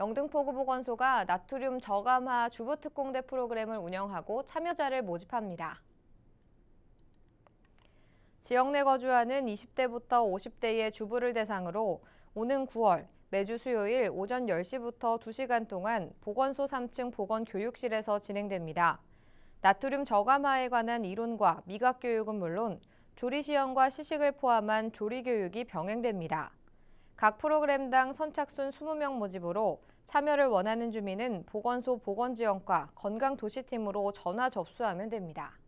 영등포구보건소가 나트륨 저감화 주부특공대 프로그램을 운영하고 참여자를 모집합니다. 지역 내 거주하는 20대부터 50대의 주부를 대상으로 오는 9월 매주 수요일 오전 10시부터 2시간 동안 보건소 3층 보건교육실에서 진행됩니다. 나트륨 저감화에 관한 이론과 미각교육은 물론 조리시험과 시식을 포함한 조리교육이 병행됩니다. 각 프로그램당 선착순 20명 모집으로 참여를 원하는 주민은 보건소 보건지원과 건강도시팀으로 전화 접수하면 됩니다.